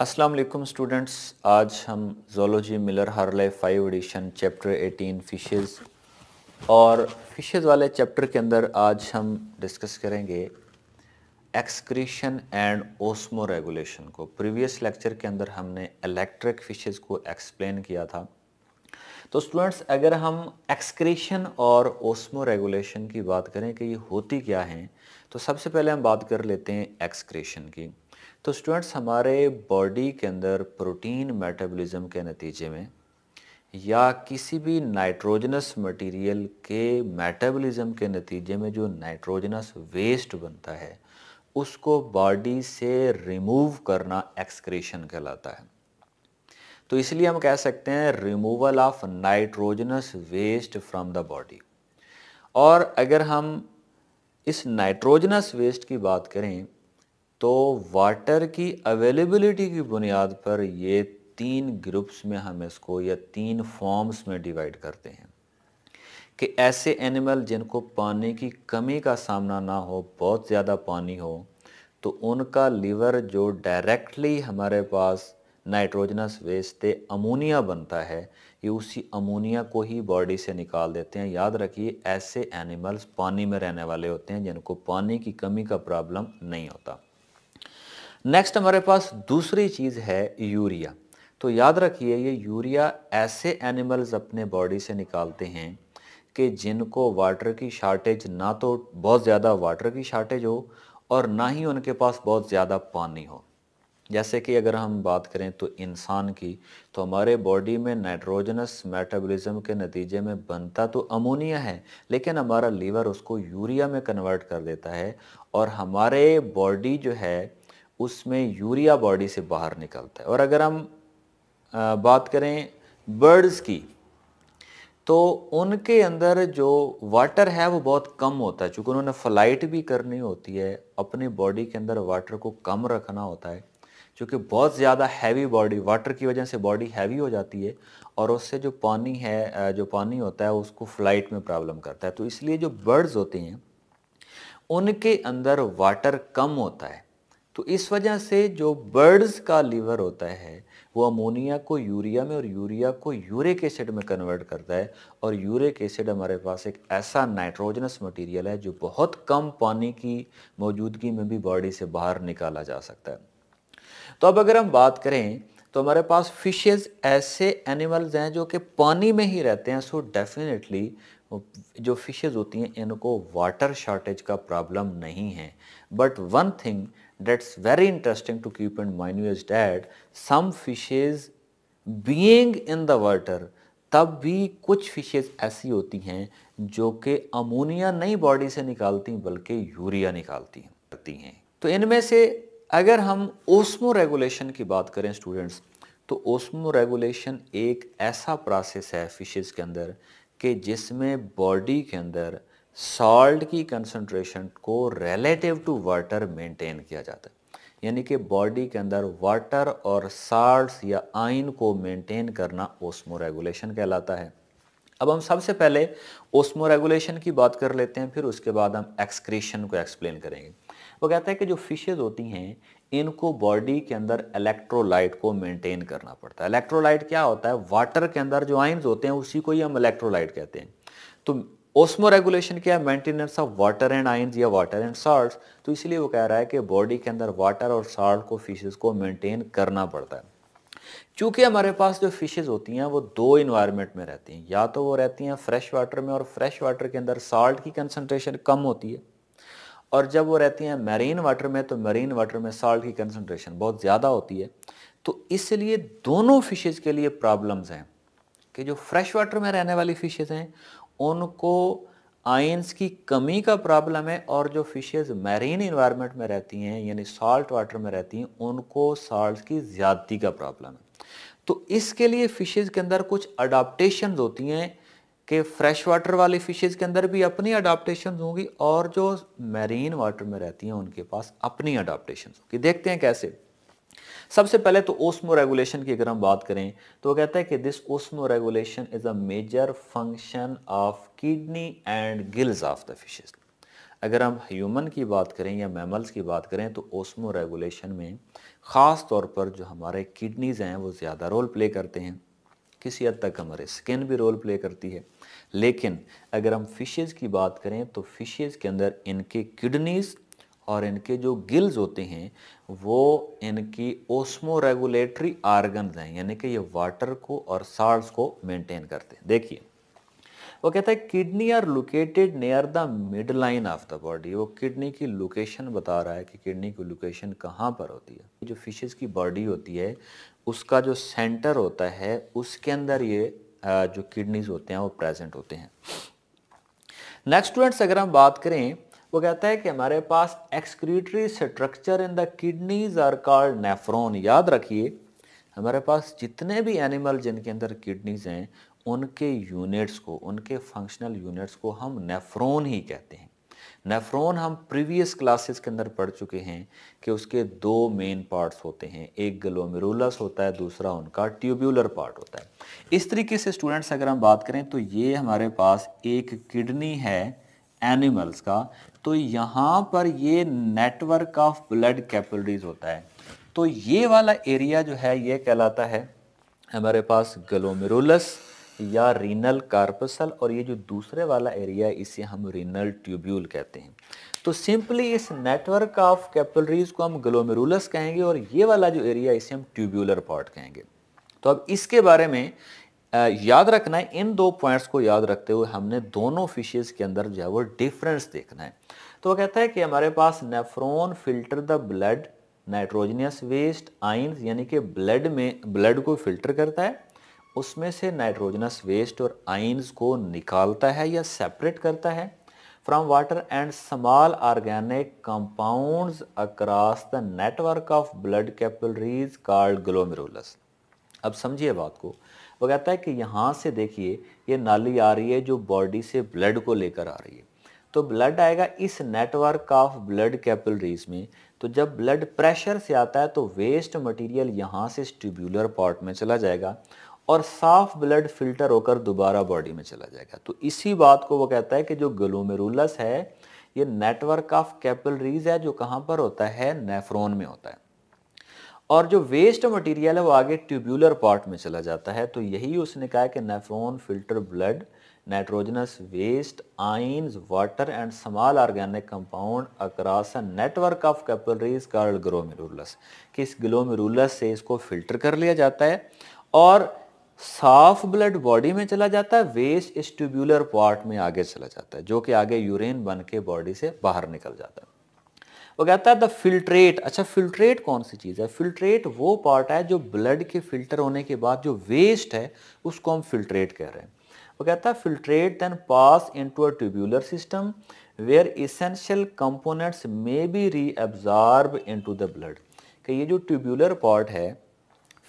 अस्सलाम वालेकुम स्टूडेंट्स आज हम zoology Miller Harley five edition chapter 18 fishes और फिशेस वाले चैप्टर के अंदर आज हम डिस्कस करेंगे एक्सक्रीशन एंड ओस्मो रेगुलेशन को प्रीवियस लेक्चर के अंदर हमने इलेक्ट्रिक फिशेस को एक्सप्लेन किया था तो स्टूडेंट्स अगर हम एक्सक्रीशन और ओस्मो रेगुलेशन की बात करें कि ये होती क्या हैं तो सबसे पहले हम बात कर लेते हैं एक्सक्रेशन की तो स्टूडेंट्स हमारे बॉडी के अंदर प्रोटीन मेटाबॉलिज्म के नतीजे में या किसी भी नाइट्रोजनस मटेरियल के मेटाबॉलिज्म के नतीजे में जो नाइट्रोजनस वेस्ट बनता है उसको बॉडी से रिमूव करना एक्सक्रेशन कहलाता है तो इसलिए हम कह सकते हैं removal of nitrogenous waste from the body और अगर हम इस नाइट्रोजनस वेस्ट की बात करें तो वाटर की अवेलेबिलिटी की बुनियाद पर ये तीन ग्रुप्स में हम इसको या तीन फॉर्म्स में डिवाइड करते हैं कि ऐसे एनिमल जिनको पानी की कमी का सामना ना हो बहुत ज़्यादा पानी हो तो उनका लीवर जो डायरेक्टली हमारे पास नाइट्रोजनस वेस्ट से अमोनिया बनता है ये उसी अमोनिया को ही बॉडी से निकाल देते हैं याद रखिए ऐसे एनिमल्स पानी में रहने वाले होते हैं जिनको पानी की कमी का प्रॉब्लम नहीं होता नेक्स्ट हमारे पास दूसरी चीज़ है यूरिया तो याद रखिए ये यूरिया ऐसे एनिमल्स अपने बॉडी से निकालते हैं कि जिनको वाटर की शार्टेज ना तो बहुत ज़्यादा वाटर की शार्टेज हो और ना ही उनके पास बहुत ज़्यादा पानी हो जैसे कि अगर हम बात करें तो इंसान की तो हमारे बॉडी में नाइट्रोजनस मेटाबॉलिज्म के नतीजे में बनता तो अमोनिया है लेकिन हमारा लीवर उसको यूरिया में कन्वर्ट कर देता है और हमारे बॉडी जो है उसमें यूरिया बॉडी से बाहर निकलता है और अगर हम बात करें बर्ड्स की तो उनके अंदर जो वाटर है वो बहुत कम होता है चूँकि उन्होंने फ्लाइट भी करनी होती है अपनी बॉडी के अंदर वाटर को कम रखना होता है क्योंकि बहुत ज़्यादा हैवी बॉडी वाटर की वजह से बॉडी हैवी हो जाती है और उससे जो पानी है जो पानी होता है उसको फ्लाइट में प्रॉब्लम करता है तो इसलिए जो बर्ड्स होते हैं उनके अंदर वाटर कम होता है तो इस वजह से जो बर्ड्स का लीवर होता है वो अमोनिया को यूरिया में और यूरिया को यूरिक एसिड में कन्वर्ट करता है और यूरिक एसिड हमारे पास एक ऐसा नाइट्रोजनस मटेरियल है जो बहुत कम पानी की मौजूदगी में भी बॉडी से बाहर निकाला जा सकता है तो अब अगर हम बात करें तो हमारे पास फिशेज ऐसे एनिमल्स हैं जो कि पानी में ही रहते हैं सो डेफिनेटली जो फिशेज होती हैं इनको वाटर शॉर्टेज का प्रॉब्लम नहीं है but one thing that's very interesting to keep in mind is that some fishes being in the water तब भी कुछ फिशेज़ ऐसी होती हैं जो कि अमोनिया नहीं बॉडी से निकालती बल्कि यूरिया निकालती हैं तो इनमें से अगर हम ओस्मो रेगुलेशन की बात करें स्टूडेंट्स तो ओस्मो रेगुलेशन एक ऐसा प्रोसेस है फिशेज़ के अंदर कि जिसमें बॉडी के अंदर सॉल्ट की कंसनट्रेशन को रिलेटिव टू वाटर मेंटेन किया जाता है यानी कि बॉडी के अंदर वाटर और साल्ट या आइन को मेंटेन करना ओस्मो रेगुलेशन कहलाता है अब हम सबसे पहले ओस्मो रेगुलेशन की बात कर लेते हैं फिर उसके बाद हम एक्सक्रीशन को एक्सप्लेन करेंगे वो कहता है कि जो फिशेज़ होती हैं इनको बॉडी के अंदर इलेक्ट्रोलाइट को मेंटेन करना पड़ता है इलेक्ट्रोलाइट क्या होता है वाटर के अंदर जो आइन्स होते हैं उसी को ही हम इलेक्ट्रोलाइट कहते हैं तो ओस्मो रेगुलेशन क्या है maintenance of water and ions या वाटर एंड साल्ट तो इसलिए वो कह रहा है कि बॉडी के अंदर वाटर और साल्ट को फिशेज़ को मेंटेन करना पड़ता है चूँकि हमारे पास जो फिशेज़ होती हैं वो दो इन्वायरमेंट में रहती हैं या तो वो रहती हैं फ्रेश वाटर में और फ्रेश वाटर के अंदर साल्ट की कंसनट्रेशन कम होती है और जब वो रहती हैं मैरीन वाटर में तो मैरीन वाटर में साल्ट की कंसनट्रेशन बहुत ज़्यादा होती है तो इसलिए दोनों फिशेज़ के लिए प्रॉब्लम्स हैं कि जो फ्रेश वाटर में रहने वाली फिशेज़ हैं उनको आयंस की कमी का प्रॉब्लम है और जो फिशेज़ मैरीन इन्वायरमेंट में रहती हैं यानी सॉल्ट वाटर में रहती हैं उनको सॉल्ट की ज़्यादती का प्रॉब्लम है तो इसके लिए फ़िशेज़ के अंदर कुछ अडाप्टेशन होती हैं कि फ्रेश वाटर वाली फिशेज़ के अंदर भी अपनी अडाप्टेशन होंगी और जो मैरीन वाटर में रहती हैं उनके पास अपनी अडाप्टेशन होंगी देखते हैं कैसे सबसे पहले तो ओस्मो रेगुलेशन की अगर हम बात करें तो वो कहता है कि this osmoregulation is a major function of kidney and gills of the fishes अगर हम ह्यूमन की बात करें या मैमल्स की बात करें तो ओस्मो रेगुलेशन में ख़ास तौर पर जो हमारे किडनीज़ हैं वो ज़्यादा रोल प्ले करते हैं किसी हद तक हमारे स्किन भी रोल प्ले करती है लेकिन अगर हम फिशेज़ की बात करें तो फिशेज़ के अंदर इनके किडनीज़ और इनके जो गिल्स होते हैं वो इनकी ओस्मो रेगुलेटरी आर्गन हैं यानी कि ये वाटर को और साल्ट को मेंटेन करते हैं देखिए वो कहता है kidney are located near the mid line of the body वो किडनी की लोकेशन बता रहा है कि किडनी की लोकेशन कहाँ पर होती है जो फिशेज की बॉडी होती है उसका जो सेंटर होता है उसके अंदर ये जो किडनीज होते हैं वो प्रेजेंट होते हैं नेक्स्ट स्टूडेंट्स अगर हम बात करें वो कहता है कि हमारे पास excretory structure in the kidneys are called nephron याद रखिए हमारे पास जितने भी एनिमल जिनके अंदर किडनीज हैं उनके यूनिट्स को उनके फंक्शनल यूनिट्स को हम नेफ्रोन ही कहते हैं नेफ्रॉन हम प्रीवियस क्लासेस के अंदर पढ़ चुके हैं कि उसके दो मेन पार्ट्स होते हैं एक ग्लोमेरुलस होता है दूसरा उनका ट्यूब्यूलर पार्ट होता है इस तरीके से स्टूडेंट्स अगर हम बात करें तो ये हमारे पास एक किडनी है एनिमल्स का तो यहाँ पर ये नेटवर्क ऑफ ब्लड कैपिलरीज होता है तो ये वाला एरिया जो है ये कहलाता है हमारे पास ग्लोमेरुलस या रीनल कार्पसल और ये जो दूसरे वाला एरिया है इसे हम रीनल ट्यूब्यूल कहते हैं तो सिंपली इस नेटवर्क ऑफ कैपलरीज को हम ग्लोमेरुलस कहेंगे और ये वाला जो एरिया इसे हम ट्यूब्यूलर पार्ट कहेंगे तो अब इसके बारे में याद रखना है इन दो पॉइंट्स को याद रखते हुए हमने दोनों फिशेज़ के अंदर जो है वो डिफरेंस देखना है तो वो कहता है कि हमारे पास nephron filter the blood nitrogenous waste ions यानी कि ब्लड में ब्लड को फिल्टर करता है उसमें से नाइट्रोजनस वेस्ट और आइंस को निकालता है या सेपरेट करता है from water and small organic compounds across the network of blood capillaries called glomerulus अब समझिए बात को वो कहता है कि यहाँ से देखिए ये नाली आ रही है जो बॉडी से ब्लड को लेकर आ रही है तो ब्लड आएगा इस नेटवर्क ऑफ ब्लड कैपलरीज में तो जब ब्लड प्रेशर से आता है तो वेस्ट मटेरियल यहाँ से स्टिब्यूलर पार्ट में चला जाएगा और साफ ब्लड फिल्टर होकर दोबारा बॉडी में चला जाएगा तो इसी बात को वो कहता है कि जो ग्लोमेरुलस है ये नेटवर्क ऑफ कैपलरीज है जो कहाँ पर होता है नेफ्रोन में होता है और जो वेस्ट मटेरियल है वो आगे ट्यूबुलर पार्ट में चला जाता है तो यही उसने कहा कि nephron filter blood nitrogenous waste ions water and small organic compound across a network of capillaries called glomerulus कि इस ग्लोमेरुलस से इसको फिल्टर कर लिया जाता है और साफ ब्लड बॉडी में चला जाता है वेस्ट स्टूब्यूलर पार्ट में आगे चला जाता है जो कि आगे यूरेन बन के बॉडी से बाहर निकल जाता है वो कहता है द फिल्ट्रेट अच्छा फिल्ट्रेट कौन सी चीज़ है फिल्ट्रेट वो पार्ट है जो ब्लड के फिल्टर होने के बाद जो वेस्ट है उसको हम फिल्ट्रेट कह रहे हैं वो कहता है filtrate then pass into a tubular system where essential components may be in to the blood कि ये जो ट्यूब्यूलर पार्ट है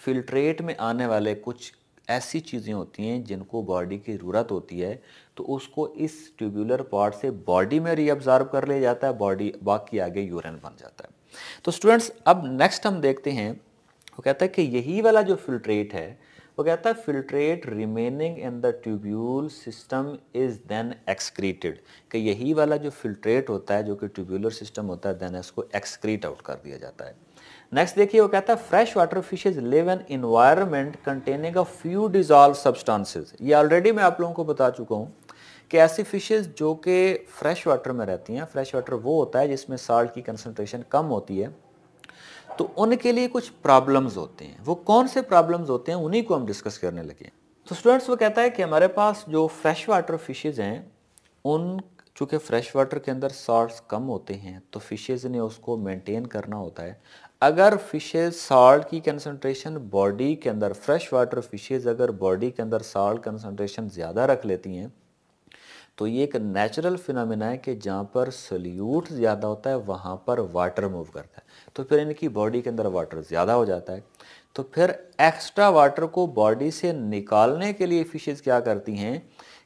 फिल्ट्रेट में आने वाले कुछ ऐसी चीज़ें होती हैं जिनको बॉडी की ज़रूरत होती है तो उसको इस ट्यूबुलर पार्ट से बॉडी में रीअब्ज़ार्व कर लिया जाता है बॉडी बाकी आगे यूरिन बन जाता है तो स्टूडेंट्स अब नेक्स्ट हम देखते हैं वो कहता है कि यही वाला जो फिल्ट्रेट है वो कहता है filtrate remaining in the tubule system is then excreted कि यही वाला जो फिल्ट्रेट होता है जो कि ट्यूब्यूलर सिस्टम होता है देन इसको एक्सक्रीट आउट कर दिया जाता है नेक्स्ट देखिए वो कहता है fresh water fishes live an environment containing a few dissolved substances ये ऑलरेडी मैं आप लोगों को बता चुका हूँ कि ऐसी फिशेज जो कि फ्रेश वाटर में रहती हैं फ्रेश वाटर वो होता है जिसमें साल्ट की कंसनट्रेशन कम होती है तो उनके लिए कुछ प्रॉब्लम्स होते हैं वो कौन से प्रॉब्लम्स होते हैं उन्हीं को हम डिस्कस करने लगे तो स्टूडेंट्स वो कहता है कि हमारे पास जो फ्रेश वाटर फिशेज़ हैं उन चूँकि फ्रेश वाटर के अंदर सॉल्ट कम होते हैं तो फिशेज़ ने उसको मेंटेन करना होता है अगर फिशेज साल्ट की कंसनट्रेशन बॉडी के अंदर फ्रेश वाटर फिशेज अगर बॉडी के अंदर साल्ट कंसनट्रेशन ज़्यादा रख लेती हैं तो ये एक नेचुरल फिनमिना है कि जहाँ पर सल्यूट ज़्यादा होता है वहाँ पर वाटर मूव करता है तो फिर इनकी बॉडी के अंदर वाटर ज़्यादा हो जाता है तो फिर एक्स्ट्रा वाटर को बॉडी से निकालने के लिए फिशेज़ क्या करती हैं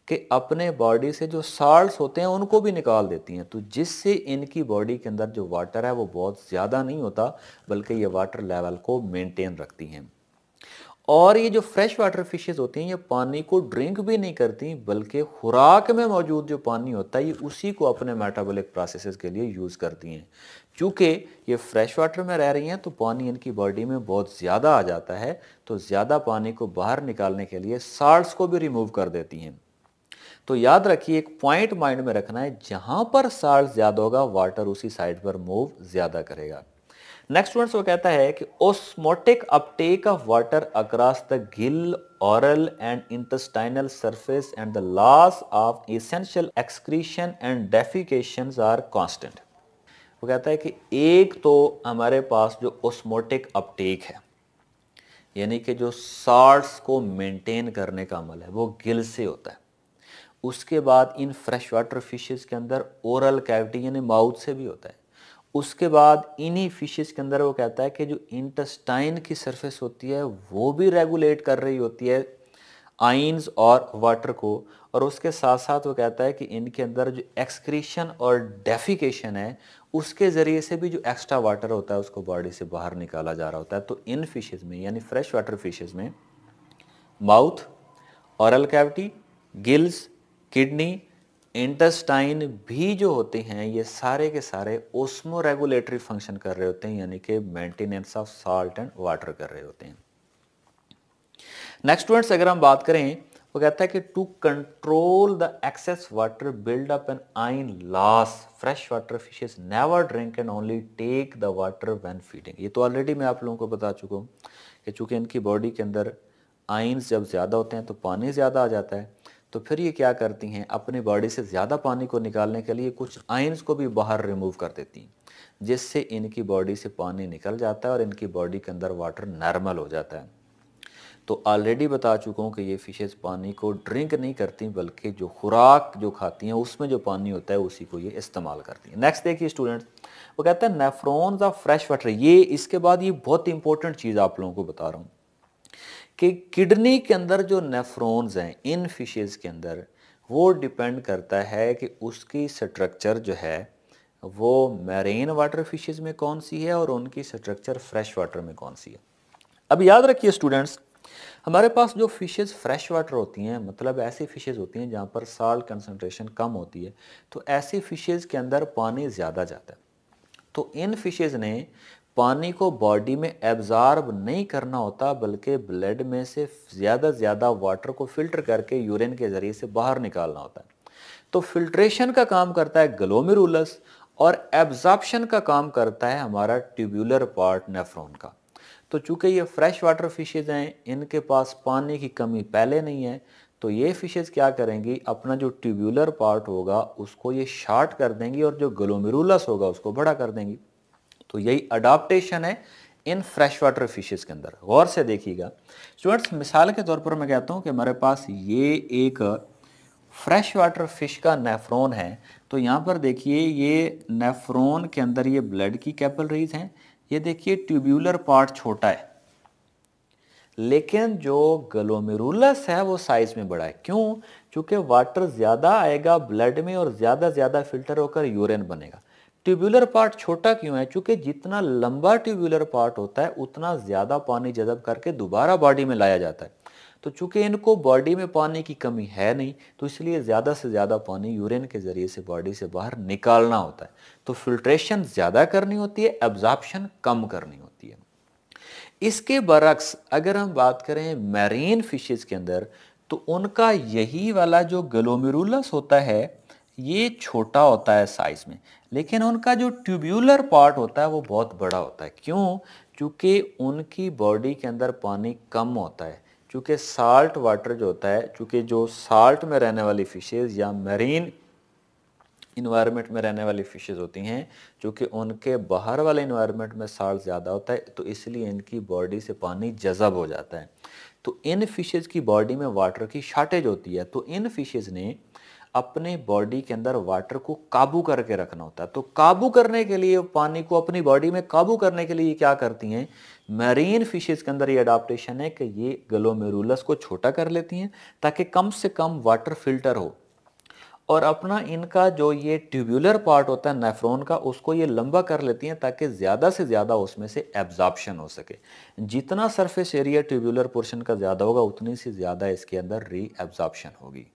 कि अपने बॉडी से जो साल्ट होते हैं उनको भी निकाल देती हैं तो जिससे इनकी बॉडी के अंदर जो वाटर है वो बहुत ज़्यादा नहीं होता बल्कि ये वाटर लेवल को मेनटेन रखती हैं और ये जो फ्रेश वाटर फिशेस होती हैं ये पानी को ड्रिंक भी नहीं करती बल्कि खुराक में मौजूद जो पानी होता है ये उसी को अपने मेटाबॉलिक प्रोसेसेस के लिए यूज़ करती हैं चूँकि ये फ्रेश वाटर में रह रही हैं तो पानी इनकी बॉडी में बहुत ज़्यादा आ जाता है तो ज़्यादा पानी को बाहर निकालने के लिए साल्ट को भी रिमूव कर देती हैं तो याद रखिए एक पॉइंट माइंड में रखना है जहां पर साल्ट ज़्यादा होगा वाटर उसी साइड पर मूव ज़्यादा करेगा नेक्स्ट वर्ड्स वो कहता है कि osmotic uptake of water across the gill oral and intestinal surface and the loss of essential excretion and defecation are constant वो कहता है कि एक तो हमारे पास जो ओस्मोटिक अपटेक है यानी कि जो साल्ट को मेंटेन करने का अमल है वो गिल से होता है उसके बाद इन फ्रेश वाटर फिशेज के अंदर ओरल कैविटी यानी माउथ से भी होता है उसके बाद इन्हीं फिशेज के अंदर वो कहता है कि जो इंटेस्टाइन की सरफेस होती है वो भी रेगुलेट कर रही होती है आइन्स और वाटर को और उसके साथ साथ वो कहता है कि इनके अंदर जो एक्सक्रीशन और डेफिकेशन है उसके ज़रिए से भी जो एक्स्ट्रा वाटर होता है उसको बॉडी से बाहर निकाला जा रहा होता है तो इन फिशेज़ में यानी फ्रेश वाटर फिशेज़ में mouth oral cavity gills kidney intestine भी जो होते हैं ये सारे के सारे ओस्मो रेगुलेटरी फंक्शन कर रहे होते हैं यानी कि maintenance of salt and water कर रहे होते हैं नेक्स्ट स्टूडेंट्स अगर हम बात करें वो कहता है कि to control the excess water build up an ion loss fresh water fishes never drink and only take the water when feeding ये तो ऑलरेडी मैं आप लोगों को बता चुका हूँ कि चूंकि इनकी बॉडी के अंदर आइन्स जब ज़्यादा होते हैं तो पानी ज़्यादा आ जाता है तो फिर ये क्या करती हैं अपने बॉडी से ज़्यादा पानी को निकालने के लिए कुछ आइन्स को भी बाहर रिमूव कर देती हैं जिससे इनकी बॉडी से पानी निकल जाता है और इनकी बॉडी के अंदर वाटर नॉर्मल हो जाता है तो ऑलरेडी बता चुका हूँ कि ये फिशेज़ पानी को ड्रिंक नहीं करती बल्कि जो खुराक जो खाती हैं उसमें जो पानी होता है उसी को ये इस्तेमाल करती हैं नेक्स्ट देखिए स्टूडेंट्स वो कहते हैं नेफ्रॉन्स ऑफ फ्रेश वाटर ये इसके बाद ये बहुत इंपॉर्टेंट चीज़ आप लोगों को बता रहा हूँ कि किडनी के अंदर जो नेफ्रोन्स हैं इन फिशेज़ के अंदर वो डिपेंड करता है कि उसकी स्ट्रक्चर जो है वो मैरेन वाटर फिशेज में कौन सी है और उनकी स्ट्रक्चर फ्रेश वाटर में कौन सी है अब याद रखिए स्टूडेंट्स हमारे पास जो फिशेज फ्रेश वाटर होती हैं मतलब ऐसी फिशेज होती हैं जहाँ पर साल्ट कंसनट्रेशन कम होती है तो ऐसी फिशेज के अंदर पानी ज़्यादा जाता है तो इन फिशेज ने पानी को बॉडी में एब्जॉर्ब नहीं करना होता बल्कि ब्लड में से ज़्यादा से ज़्यादा वाटर को फिल्टर करके यूरिन के ज़रिए से बाहर निकालना होता है तो फिल्ट्रेशन का काम करता है ग्लोमेरुलस और एब्जॉर्प्शन का काम करता है हमारा ट्यूबुलर पार्ट नेफ्रॉन का तो चूंकि ये फ्रेश वाटर फिशेज हैं इनके पास पानी की कमी पहले नहीं है तो ये फिशेज क्या करेंगी अपना जो ट्यूबुलर पार्ट होगा उसको ये शार्ट कर देंगी और जो ग्लोमेरुलस होगा उसको बड़ा कर देंगी तो यही अडाप्टेशन है इन फ्रेश वाटर फिशेज़ के अंदर गौर से देखिएगा स्टूडेंट्स मिसाल के तौर पर मैं कहता हूँ कि हमारे पास ये एक फ्रेश वाटर फिश का नेफ्रोन है तो यहाँ पर देखिए ये नेफ्रोन के अंदर ये ब्लड की कैपलरीज हैं ये देखिए ट्यूब्यूलर पार्ट छोटा है लेकिन जो ग्लोमेरुलस है वो साइज़ में बड़ा है क्यों क्योंकि वाटर ज़्यादा आएगा ब्लड में और ज़्यादा ज़्यादा फिल्टर होकर यूरिन बनेगा ट्यूबुलर पार्ट छोटा क्यों है क्योंकि जितना लंबा ट्यूबुलर पार्ट होता है उतना ज़्यादा पानी जजब करके दोबारा बॉडी में लाया जाता है तो चूंकि इनको बॉडी में पानी की कमी है नहीं तो इसलिए ज़्यादा से ज़्यादा पानी यूरिन के ज़रिए से बॉडी से बाहर निकालना होता है तो फिल्ट्रेशन ज़्यादा करनी होती है एब्जॉर्प्शन कम करनी होती है इसके बरक्स अगर हम बात करें मैरीन फिशेज़ के अंदर तो उनका यही वाला जो ग्लोमेरुलस होता है ये छोटा होता है साइज में लेकिन उनका जो ट्यूब्यूलर पार्ट होता है वो बहुत बड़ा होता है क्यों चूँकि उनकी बॉडी के अंदर पानी कम होता है चूँकि साल्ट वाटर जो होता है चूँकि जो साल्ट में रहने वाली फिशेज़ या मरीन इन्वायरमेंट में रहने वाली फिशेज़ होती हैं चूँकि उनके बाहर वाले इन्वायरमेंट में साल्ट ज़्यादा होता है तो इसलिए इनकी बॉडी से पानी जज़ब हो जाता है तो इन फिशेज़ की बॉडी में वाटर की शार्टेज होती है तो इन फिशेज़ ने अपने बॉडी के अंदर वाटर को काबू करके रखना होता है तो काबू करने के लिए पानी को अपनी बॉडी में काबू करने के लिए क्या करती हैं मरीन फिशेज के अंदर ये अडाप्टेशन है कि ये ग्लोमेरुलस को छोटा कर लेती हैं ताकि कम से कम वाटर फिल्टर हो और अपना इनका जो ये ट्यूबुलर पार्ट होता है नेफ्रोन का उसको ये लंबा कर लेती हैं ताकि ज़्यादा से ज़्यादा उसमें से एब्जॉर्प्शन हो सके जितना सरफेस एरिया ट्यूबुलर पोर्शन का ज़्यादा होगा उतनी से ज़्यादा इसके अंदर री एब्जॉर्प्शन होगी